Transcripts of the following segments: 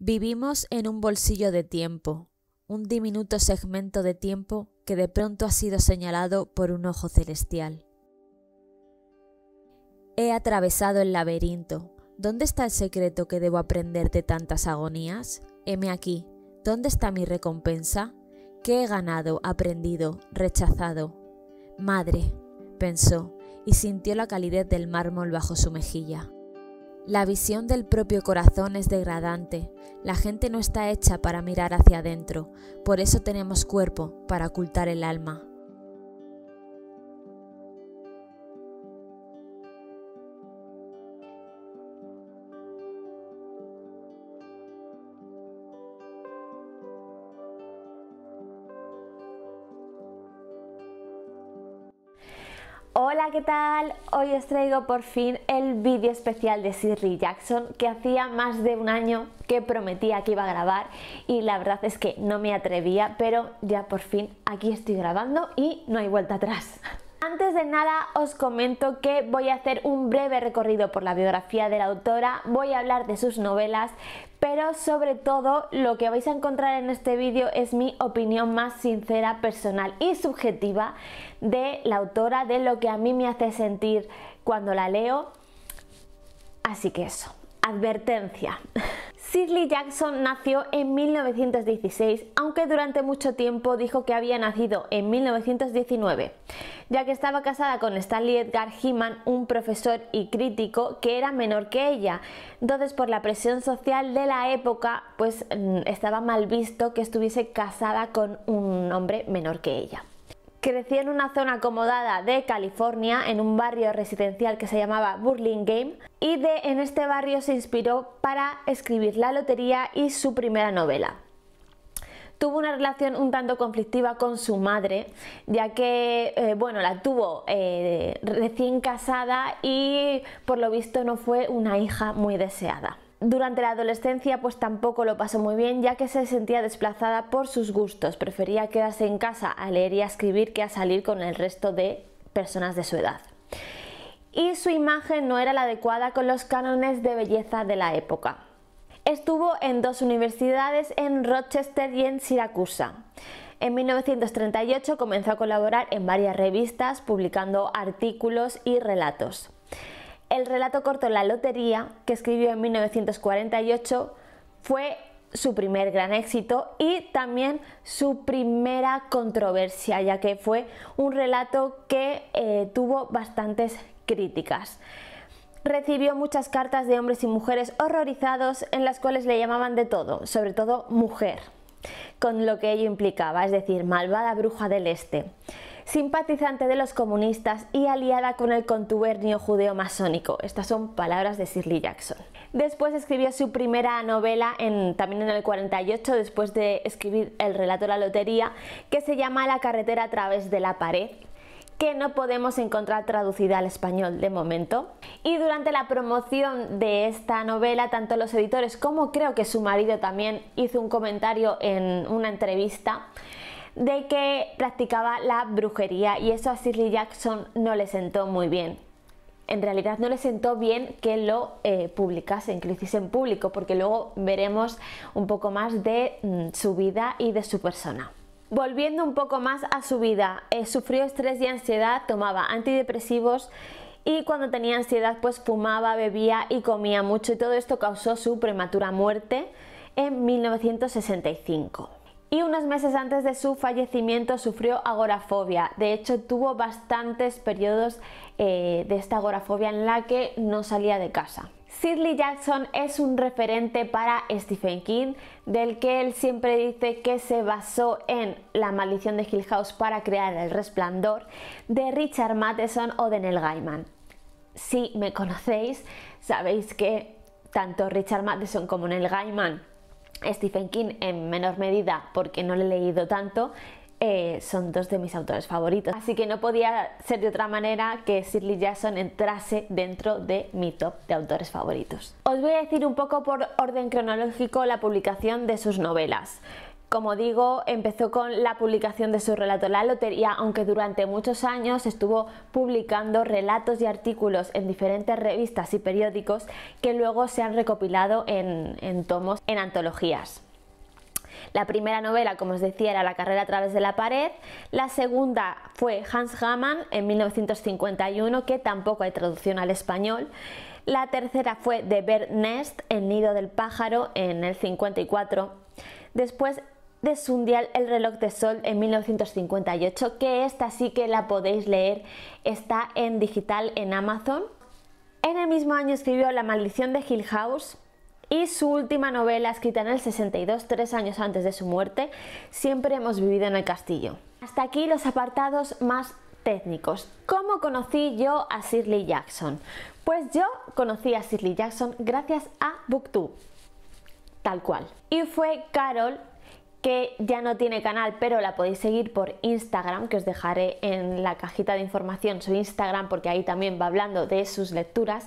Vivimos en un bolsillo de tiempo, un diminuto segmento de tiempo que de pronto ha sido señalado por un ojo celestial. He atravesado el laberinto. ¿Dónde está el secreto que debo aprender de tantas agonías? Heme aquí. ¿Dónde está mi recompensa? ¿Qué he ganado, aprendido, rechazado? Madre, pensó, y sintió la calidez del mármol bajo su mejilla. La visión del propio corazón es degradante. La gente no está hecha para mirar hacia adentro, por eso tenemos cuerpo, para ocultar el alma. Hola, ¿qué tal? Hoy os traigo por fin el vídeo especial de Siri Jackson que hacía más de un año que prometía que iba a grabar y la verdad es que no me atrevía, pero ya por fin aquí estoy grabando y no hay vuelta atrás. Antes de nada os comento que voy a hacer un breve recorrido por la biografía de la autora, voy a hablar de sus novelas, pero sobre todo lo que vais a encontrar en este vídeo es mi opinión más sincera, personal y subjetiva de la autora, de lo que a mí me hace sentir cuando la leo. Así que eso, advertencia. Sidley Jackson nació en 1916, aunque durante mucho tiempo dijo que había nacido en 1919 ya que estaba casada con Stanley Edgar Heeman, un profesor y crítico que era menor que ella. Entonces, por la presión social de la época, pues mm, estaba mal visto que estuviese casada con un hombre menor que ella. Crecía en una zona acomodada de California, en un barrio residencial que se llamaba Burlingame, y de en este barrio se inspiró para escribir La Lotería y su primera novela tuvo una relación un tanto conflictiva con su madre, ya que, eh, bueno, la tuvo eh, recién casada y por lo visto no fue una hija muy deseada. Durante la adolescencia pues tampoco lo pasó muy bien ya que se sentía desplazada por sus gustos, prefería quedarse en casa a leer y a escribir que a salir con el resto de personas de su edad y su imagen no era la adecuada con los cánones de belleza de la época. Estuvo en dos universidades, en Rochester y en Siracusa. En 1938 comenzó a colaborar en varias revistas publicando artículos y relatos. El relato corto La Lotería, que escribió en 1948, fue su primer gran éxito y también su primera controversia, ya que fue un relato que eh, tuvo bastantes críticas recibió muchas cartas de hombres y mujeres horrorizados en las cuales le llamaban de todo, sobre todo mujer, con lo que ello implicaba, es decir, malvada bruja del este, simpatizante de los comunistas y aliada con el contubernio judeo-masónico. Estas son palabras de Shirley Jackson. Después escribió su primera novela en, también en el 48, después de escribir el relato La Lotería, que se llama La carretera a través de la pared, que no podemos encontrar traducida al español de momento. Y durante la promoción de esta novela, tanto los editores como creo que su marido también hizo un comentario en una entrevista de que practicaba la brujería y eso a Shirley Jackson no le sentó muy bien. En realidad no le sentó bien que lo eh, publicasen, que lo hiciesen público, porque luego veremos un poco más de mm, su vida y de su persona. Volviendo un poco más a su vida, eh, sufrió estrés y ansiedad, tomaba antidepresivos y cuando tenía ansiedad pues fumaba, bebía y comía mucho y todo esto causó su prematura muerte en 1965. Y unos meses antes de su fallecimiento sufrió agorafobia. De hecho, tuvo bastantes periodos eh, de esta agorafobia en la que no salía de casa. Sidley Jackson es un referente para Stephen King, del que él siempre dice que se basó en La maldición de Hill House para crear El resplandor, de Richard Matheson o de Neil Gaiman. Si me conocéis, sabéis que tanto Richard Matheson como Neil Gaiman Stephen King en menor medida porque no le he leído tanto, eh, son dos de mis autores favoritos. Así que no podía ser de otra manera que Shirley Jackson entrase dentro de mi top de autores favoritos. Os voy a decir un poco por orden cronológico la publicación de sus novelas. Como digo, empezó con la publicación de su relato La Lotería, aunque durante muchos años estuvo publicando relatos y artículos en diferentes revistas y periódicos que luego se han recopilado en tomos, en antologías. La primera novela, como os decía, era La carrera a través de la pared. La segunda fue Hans Hamann en 1951, que tampoco hay traducción al español. La tercera fue The Bird Nest, El nido del pájaro, en el 54. Después de Sundial El reloj de sol en 1958, que esta sí que la podéis leer, está en digital en Amazon. En el mismo año escribió La maldición de Hill House, y su última novela, escrita en el 62, tres años antes de su muerte, Siempre hemos vivido en el castillo. Hasta aquí los apartados más técnicos. ¿Cómo conocí yo a Shirley Jackson? Pues yo conocí a Shirley Jackson gracias a Booktube, tal cual. Y fue Carol que ya no tiene canal, pero la podéis seguir por Instagram, que os dejaré en la cajita de información su Instagram, porque ahí también va hablando de sus lecturas,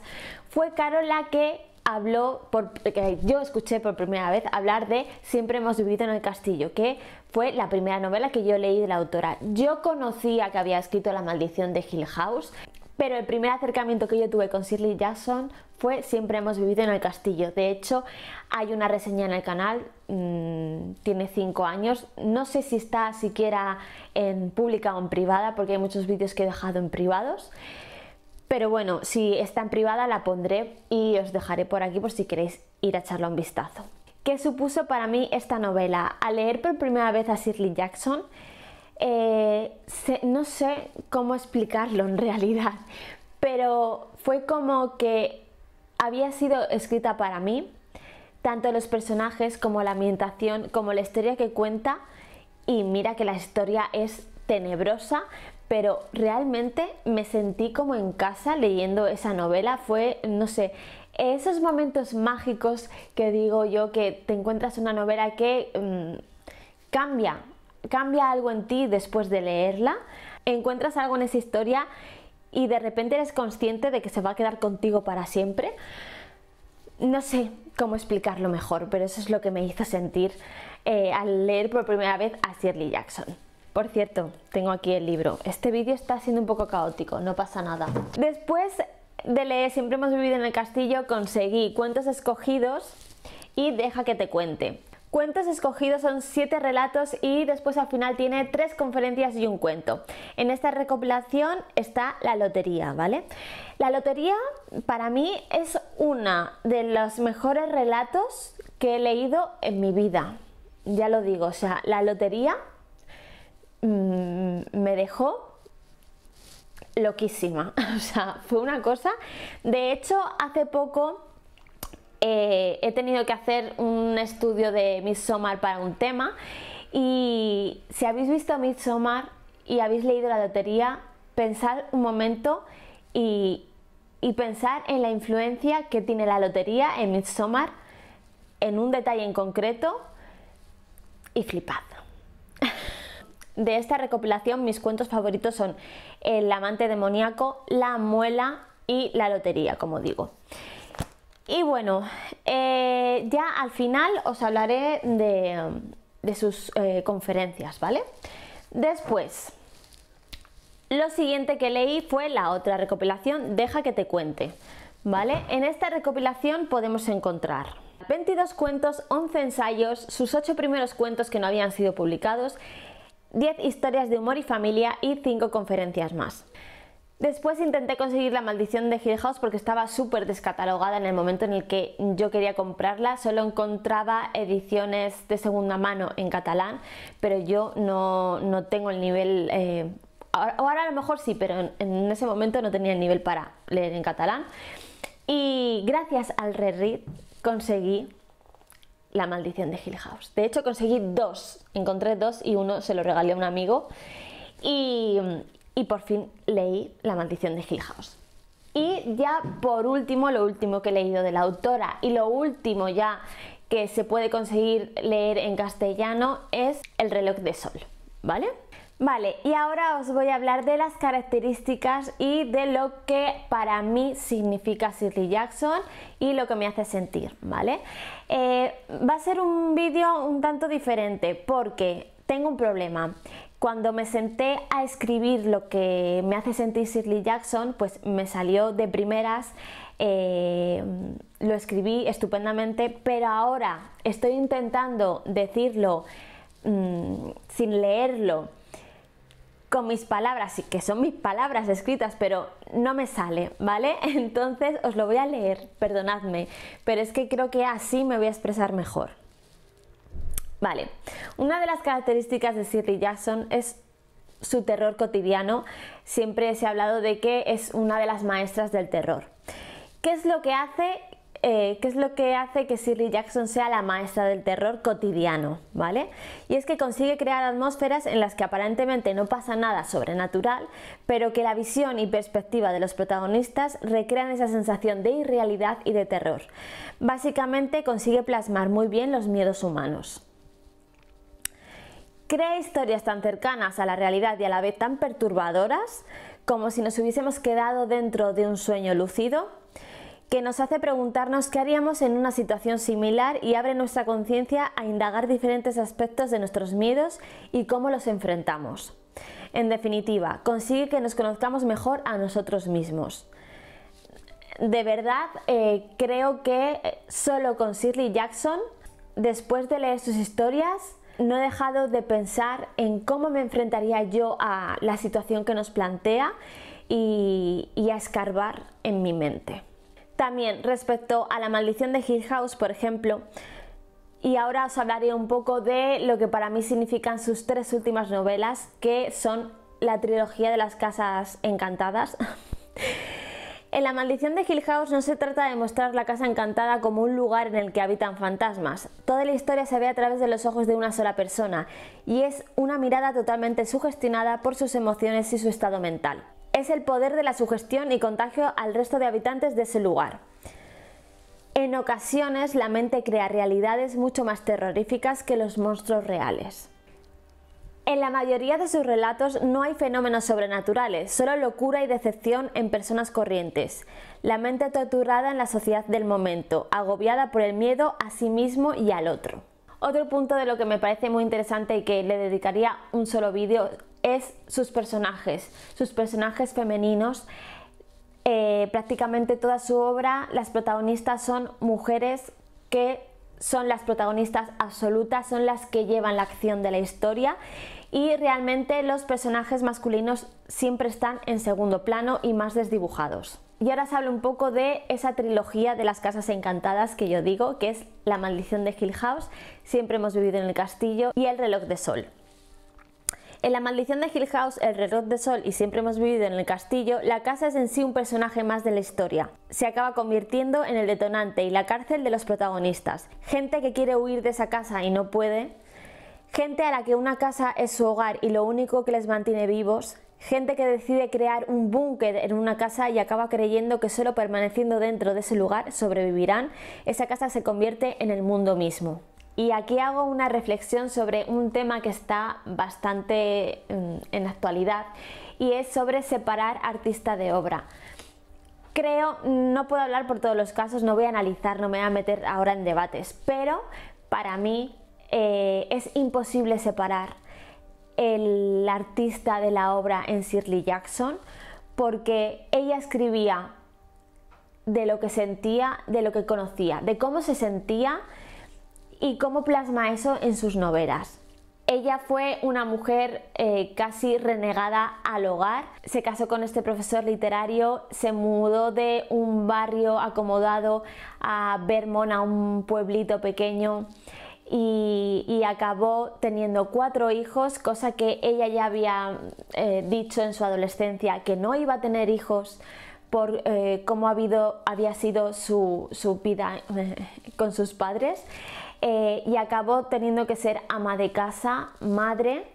fue Carol la que habló, por, yo escuché por primera vez hablar de Siempre hemos vivido en el castillo, que fue la primera novela que yo leí de la autora. Yo conocía que había escrito La maldición de Hill House, pero el primer acercamiento que yo tuve con Shirley Jackson fue Siempre hemos vivido en el castillo. De hecho, hay una reseña en el canal, mm, tiene 5 años, no sé si está siquiera en pública o en privada, porque hay muchos vídeos que he dejado en privados. Pero bueno, si está en privada la pondré y os dejaré por aquí por si queréis ir a echarle un vistazo. ¿Qué supuso para mí esta novela? Al leer por primera vez a Shirley Jackson, eh, no sé cómo explicarlo en realidad, pero fue como que había sido escrita para mí, tanto los personajes como la ambientación, como la historia que cuenta, y mira que la historia es tenebrosa, pero realmente me sentí como en casa leyendo esa novela. Fue, no sé, esos momentos mágicos que digo yo que te encuentras una novela que mm, cambia, cambia algo en ti después de leerla, encuentras algo en esa historia y de repente eres consciente de que se va a quedar contigo para siempre. No sé cómo explicarlo mejor, pero eso es lo que me hizo sentir eh, al leer por primera vez a Shirley Jackson. Por cierto, tengo aquí el libro. Este vídeo está siendo un poco caótico, no pasa nada. Después de leer Siempre hemos vivido en el castillo, conseguí cuentos escogidos y deja que te cuente. Cuentos escogidos son siete relatos y después al final tiene tres conferencias y un cuento. En esta recopilación está la lotería, ¿vale? La lotería para mí es una de los mejores relatos que he leído en mi vida. Ya lo digo, o sea, la lotería Mm, me dejó loquísima. O sea, fue una cosa. De hecho, hace poco eh, he tenido que hacer un estudio de Midsommar para un tema. Y si habéis visto Midsommar y habéis leído la lotería, pensad un momento y, pensar en la influencia que tiene la lotería en Midsommar, en un detalle en concreto, y flipado. De esta recopilación mis cuentos favoritos son El amante demoníaco, La muela y La lotería, como digo. Y bueno, eh, ya al final os hablaré de, sus eh, conferencias, ¿vale? Después, lo siguiente que leí fue la otra recopilación, Deja que te cuente, ¿vale? En esta recopilación podemos encontrar 22 cuentos, 11 ensayos, sus 8 primeros cuentos que no habían sido publicados 10 historias de humor y familia y 5 conferencias más. Después intenté conseguir La maldición de Hill House porque estaba súper descatalogada en el momento en el que yo quería comprarla. Solo encontraba ediciones de segunda mano en catalán, pero yo no, tengo el nivel... Eh, ahora a lo mejor sí, pero en, en ese momento no tenía el nivel para leer en catalán. Y gracias al reread conseguí la maldición de Hill House. De hecho, conseguí dos. Encontré dos y uno se lo regalé a un amigo. Y, por fin leí La maldición de Hill House. Y ya por último, lo último que he leído de la autora y lo último ya que se puede conseguir leer en castellano es El reloj de sol, ¿vale? Vale, y ahora os voy a hablar de las características y de lo que para mí significa Shirley Jackson y lo que me hace sentir, ¿vale? Eh, va a ser un vídeo un tanto diferente porque tengo un problema. Cuando me senté a escribir lo que me hace sentir Shirley Jackson, pues me salió de primeras, eh, lo escribí estupendamente, pero ahora estoy intentando decirlo mm, sin leerlo con mis palabras, que son mis palabras escritas, pero no me sale, ¿vale? Entonces os lo voy a leer, perdonadme, pero es que creo que así me voy a expresar mejor. Vale, una de las características de Siri Jackson es su terror cotidiano. Siempre se ha hablado de que es una de las maestras del terror. ¿Qué es lo que hace eh, qué es lo que hace que Shirley Jackson sea la maestra del terror cotidiano, ¿vale? Y es que consigue crear atmósferas en las que aparentemente no pasa nada sobrenatural, pero que la visión y perspectiva de los protagonistas recrean esa sensación de irrealidad y de terror. Básicamente consigue plasmar muy bien los miedos humanos crea historias tan cercanas a la realidad y a la vez tan perturbadoras como si nos hubiésemos quedado dentro de un sueño lucido que nos hace preguntarnos qué haríamos en una situación similar y abre nuestra conciencia a indagar diferentes aspectos de nuestros miedos y cómo los enfrentamos. En definitiva, consigue que nos conozcamos mejor a nosotros mismos. De verdad, eh, creo que solo con Shirley Jackson, después de leer sus historias, no he dejado de pensar en cómo me enfrentaría yo a la situación que nos plantea y a escarbar en mi mente. También respecto a la maldición de Hill House, por ejemplo, y ahora os hablaré un poco de lo que para mí significan sus tres últimas novelas, que son la trilogía de las casas encantadas. en La maldición de Hill House no se trata de mostrar la casa encantada como un lugar en el que habitan fantasmas. Toda la historia se ve a través de los ojos de una sola persona y es una mirada totalmente sugestionada por sus emociones y su estado mental es el poder de la sugestión y contagio al resto de habitantes de ese lugar. En ocasiones la mente crea realidades mucho más terroríficas que los monstruos reales. En la mayoría de sus relatos no hay fenómenos sobrenaturales, solo locura y decepción en personas corrientes, la mente torturada en la sociedad del momento, agobiada por el miedo a sí mismo y al otro. Otro punto de lo que me parece muy interesante y que le dedicaría un solo vídeo es sus personajes, sus personajes femeninos. Eh, prácticamente toda su obra, las protagonistas son mujeres que son las protagonistas absolutas, son las que llevan la acción de la historia y realmente los personajes masculinos siempre están en segundo plano y más desdibujados. Y ahora os hablo un poco de esa trilogía de las casas encantadas que yo digo, que es La maldición de Hill House, Siempre hemos vivido en el castillo y El reloj de sol. En La maldición de Hill House, El reloj de sol y Siempre hemos vivido en el castillo, la casa es en sí un personaje más de la historia. Se acaba convirtiendo en el detonante y la cárcel de los protagonistas. Gente que quiere huir de esa casa y no puede. Gente a la que una casa es su hogar y lo único que les mantiene vivos, gente que decide crear un búnker en una casa y acaba creyendo que solo permaneciendo dentro de ese lugar sobrevivirán, esa casa se convierte en el mundo mismo. Y aquí hago una reflexión sobre un tema que está bastante mm, en actualidad y es sobre separar artista de obra. Creo, no puedo hablar por todos los casos, no voy a analizar, no me voy a meter ahora en debates, pero para mí eh, es imposible separar el artista de la obra en Shirley Jackson porque ella escribía de lo que sentía, de lo que conocía, de cómo se sentía, y cómo plasma eso en sus novelas. Ella fue una mujer eh, casi renegada al hogar, se casó con este profesor literario, se mudó de un barrio acomodado a Vermont, a un pueblito pequeño, y, acabó teniendo cuatro hijos, cosa que ella ya había eh, dicho en su adolescencia que no iba a tener hijos por eh, cómo había sido su vida con sus padres. Eh, y acabó teniendo que ser ama de casa, madre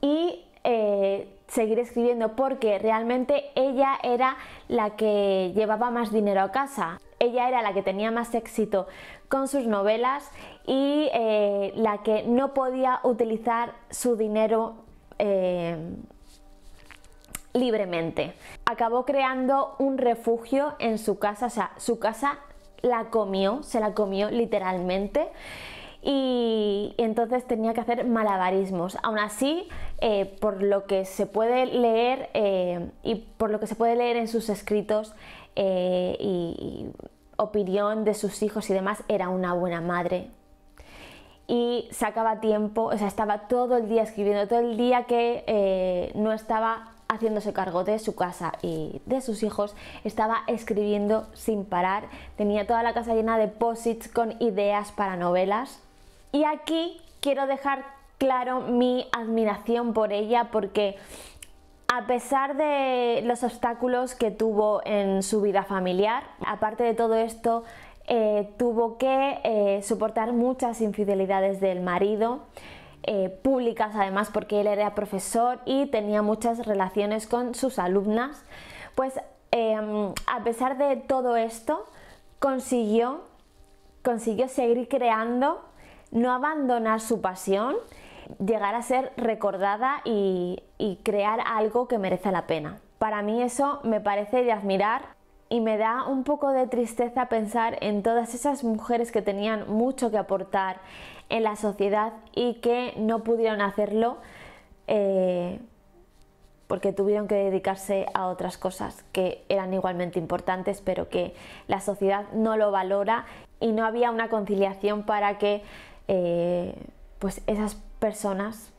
y eh, seguir escribiendo porque realmente ella era la que llevaba más dinero a casa. Ella era la que tenía más éxito con sus novelas y eh, la que no podía utilizar su dinero libremente. Acabó creando un refugio en su casa, o sea, su casa la comió, se la comió literalmente. Y, entonces tenía que hacer malabarismos. Aún así, eh, por lo que se puede leer eh, y por lo que se puede leer en sus escritos eh, y, opinión de sus hijos y demás, era una buena madre, y sacaba tiempo, o sea, estaba todo el día escribiendo, todo el día que no estaba haciéndose cargo de su casa y de sus hijos, estaba escribiendo sin parar, tenía toda la casa llena de posits con ideas para novelas. Y aquí quiero dejar claro mi admiración por ella porque a pesar de los obstáculos que tuvo en su vida familiar, aparte de todo esto, eh, tuvo que eh, soportar muchas infidelidades del marido. Eh, públicas además porque él era profesor y tenía muchas relaciones con sus alumnas, pues em, a pesar de todo esto consiguió, consiguió seguir creando, no abandonar su pasión, llegar a ser recordada y, y crear algo que merece la pena. Para mí eso me parece de admirar y me da un poco de tristeza pensar en todas esas mujeres que tenían mucho que aportar, en la sociedad y que no pudieron hacerlo eh, porque tuvieron que dedicarse a otras cosas que eran igualmente importantes, pero que la sociedad no lo valora y no había una conciliación para que eh, pues esas personas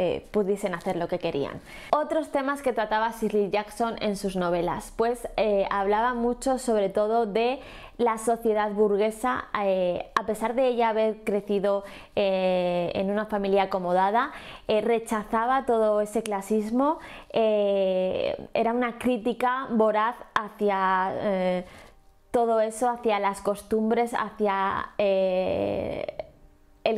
eh, pudiesen hacer lo que querían. Otros temas que trataba Shirley Jackson en sus novelas, pues eh, hablaba mucho sobre todo de la sociedad burguesa, eh, a pesar de ella haber crecido en una familia acomodada, rechazaba todo ese clasismo, era una crítica voraz hacia todo eso, hacia las costumbres, hacia el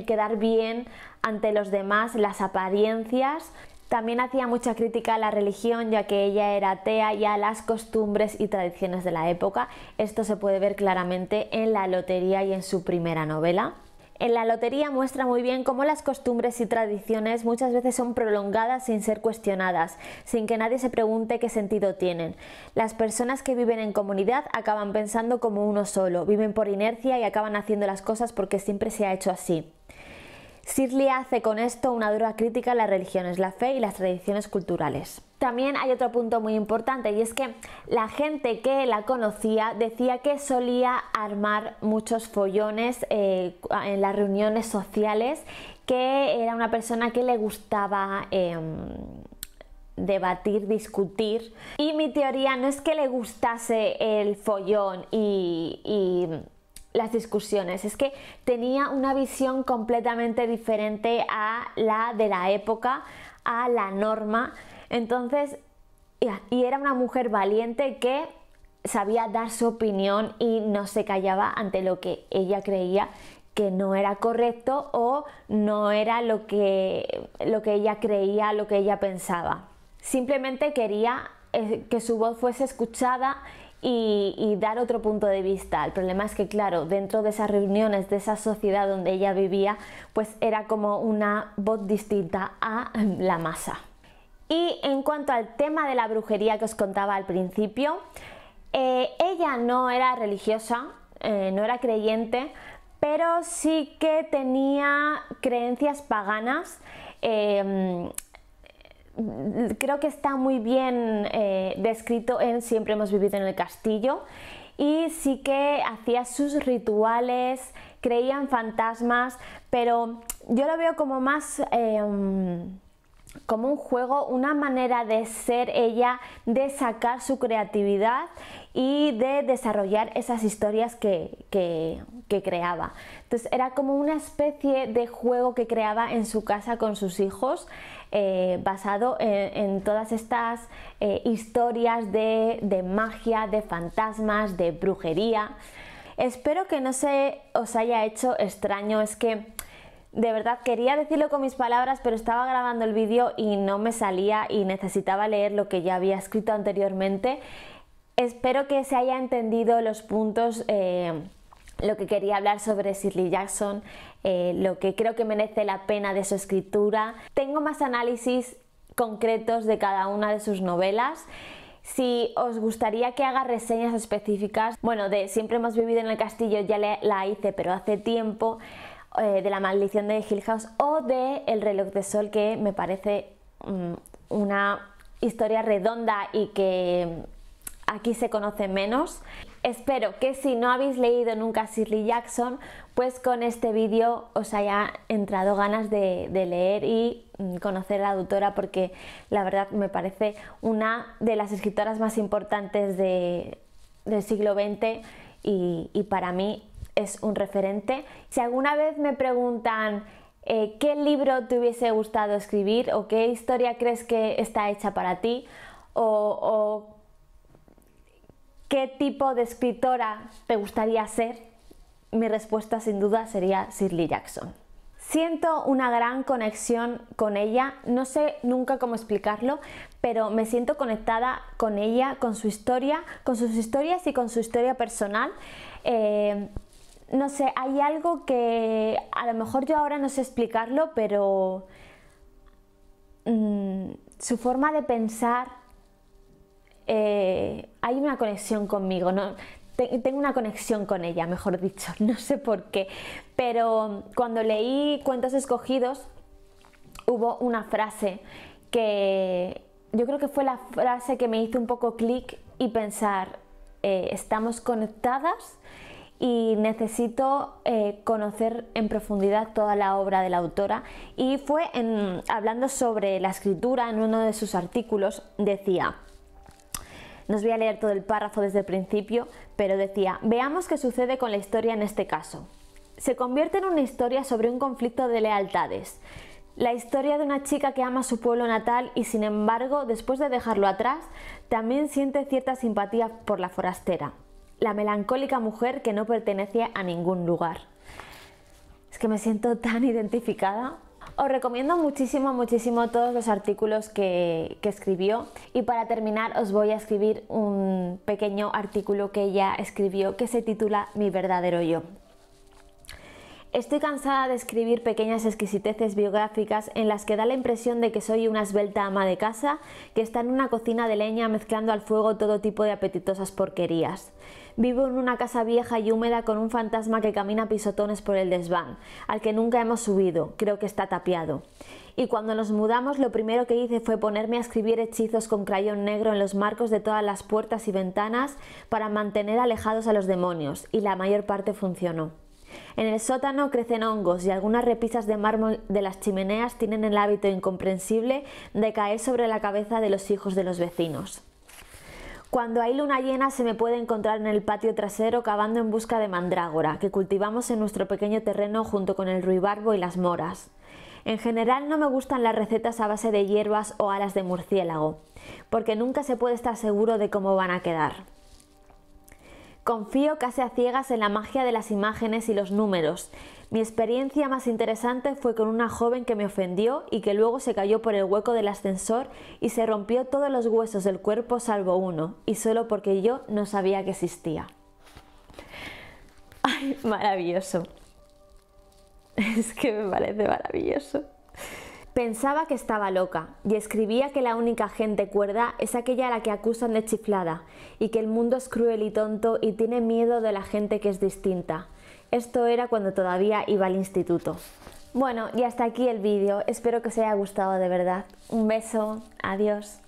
quedar bien, ante los demás las apariencias. También hacía mucha crítica a la religión, ya que ella era atea y a las costumbres y tradiciones de la época. Esto se puede ver claramente en La Lotería y en su primera novela. En la lotería muestra muy bien cómo las costumbres y tradiciones muchas veces son prolongadas sin ser cuestionadas, sin que nadie se pregunte qué sentido tienen. Las personas que viven en comunidad acaban pensando como uno solo, viven por inercia y acaban haciendo las cosas porque siempre se ha hecho así. Sirley hace con esto una dura crítica a las religiones, la fe y las tradiciones culturales. También hay otro punto muy importante y es que la gente que la conocía decía que solía armar muchos follones eh, en las reuniones sociales, que era una persona que le gustaba... Em, debatir, discutir. Y mi teoría no es que le gustase el follón y las discusiones. Es que tenía una visión completamente diferente a la de la época, a la norma. Entonces, y era una mujer valiente que sabía dar su opinión y no se callaba ante lo que ella creía que no era correcto o no era lo que, lo que ella creía, lo que ella pensaba. Simplemente quería eh, que su voz fuese escuchada y, dar otro punto de vista. El problema es que, claro, dentro de esas reuniones, de esa sociedad donde ella vivía, pues era como una voz distinta a la masa. Y en cuanto al tema de la brujería que os contaba al principio, eh, ella no era religiosa, eh, no era creyente, pero sí que tenía creencias paganas. Eh, creo que está muy bien eh, descrito en Siempre hemos vivido en el castillo y sí que hacía sus rituales, creían fantasmas, pero yo lo veo como más... Em, como un juego, una manera de ser ella, de sacar su creatividad y de desarrollar esas historias que, creaba. Entonces era como una especie de juego que creaba en su casa con sus hijos, eh, basado en, todas estas eh, historias de, de magia, de fantasmas, de brujería. Espero que no se os haya hecho extraño, es que de verdad quería decirlo con mis palabras, pero estaba grabando el vídeo y no me salía y necesitaba leer lo que ya había escrito anteriormente. Espero que se haya entendido los puntos, eh, lo que quería hablar sobre Shirley Jackson, eh, lo que creo que merece la pena de su escritura. Tengo más análisis concretos de cada una de sus novelas. Si os gustaría que haga reseñas específicas, bueno, de Siempre hemos vivido en el castillo ya la hice, pero hace tiempo, eh, de La maldición de Hill House o de El reloj de sol, que me parece mm, una historia redonda y que aquí se conoce menos. Espero que si no habéis leído nunca Shirley Jackson, pues con este vídeo os haya entrado ganas de, leer y mm, conocer a la autora porque la verdad me parece una de las escritoras más importantes del siglo XX y, para mí es un referente. Si alguna vez me preguntan eh, qué libro te hubiese gustado escribir o qué historia crees que está hecha para ti o, o ¿Qué tipo de escritora te gustaría ser? Mi respuesta sin duda sería Shirley Jackson. Siento una gran conexión con ella, no sé nunca cómo explicarlo, pero me siento conectada con ella, con su historia, con sus historias y con su historia personal. Eh, no sé, hay algo que a lo mejor yo ahora no sé explicarlo, pero mm, su forma de pensar, eh, hay una conexión conmigo, tengo una conexión con ella, mejor dicho, no sé por qué, pero cuando leí Cuentos Escogidos hubo una frase que yo creo que fue la frase que me hizo un poco clic y pensar, eh, estamos conectadas y necesito eh, conocer en profundidad toda la obra de la autora y fue hablando sobre la escritura en uno de sus artículos, decía, no voy a leer todo el párrafo desde el principio, pero decía, veamos qué sucede con la historia en este caso. Se convierte en una historia sobre un conflicto de lealtades. La historia de una chica que ama su pueblo natal y sin embargo, después de dejarlo atrás, también siente cierta simpatía por la forastera, la melancólica mujer que no pertenece a ningún lugar. Es que me siento tan identificada os recomiendo muchísimo, muchísimo todos los artículos que, escribió y para terminar os voy a escribir un pequeño artículo que ella escribió que se titula Mi verdadero yo, Estoy cansada de escribir pequeñas exquisiteces biográficas en las que da la impresión de que soy una esbelta ama de casa que está en una cocina de leña mezclando al fuego todo tipo de apetitosas porquerías. Vivo en una casa vieja y húmeda con un fantasma que camina pisotones por el desván, al que nunca hemos subido, creo que está tapiado. Y cuando nos mudamos lo primero que hice fue ponerme a escribir hechizos con crayón negro en los marcos de todas las puertas y ventanas para mantener alejados a los demonios, y la mayor parte funcionó. En el sótano crecen hongos y algunas repisas de mármol de las chimeneas tienen el hábito incomprensible de caer sobre la cabeza de los hijos de los vecinos. Cuando hay luna llena se me puede encontrar en el patio trasero cavando en busca de mandrágora, que cultivamos en nuestro pequeño terreno junto con el ruibarbo y las moras. En general no me gustan las recetas a base de hierbas o alas de murciélago, porque nunca se puede estar seguro de cómo van a quedar. Confío casi a ciegas en la magia de las imágenes y los números. Mi experiencia más interesante fue con una joven que me ofendió y que luego se cayó por el hueco del ascensor y se rompió todos los huesos del cuerpo salvo uno, y solo porque yo no sabía que existía. ¡Ay, maravilloso! Es que me parece maravilloso. Pensaba que estaba loca y escribía que la única gente cuerda es aquella a la que acusan de chiflada y que el mundo es cruel y tonto y tiene miedo de la gente que es distinta. Esto era cuando todavía iba al instituto. Bueno, y hasta aquí el vídeo. Espero que os haya gustado de verdad. Un beso, adiós.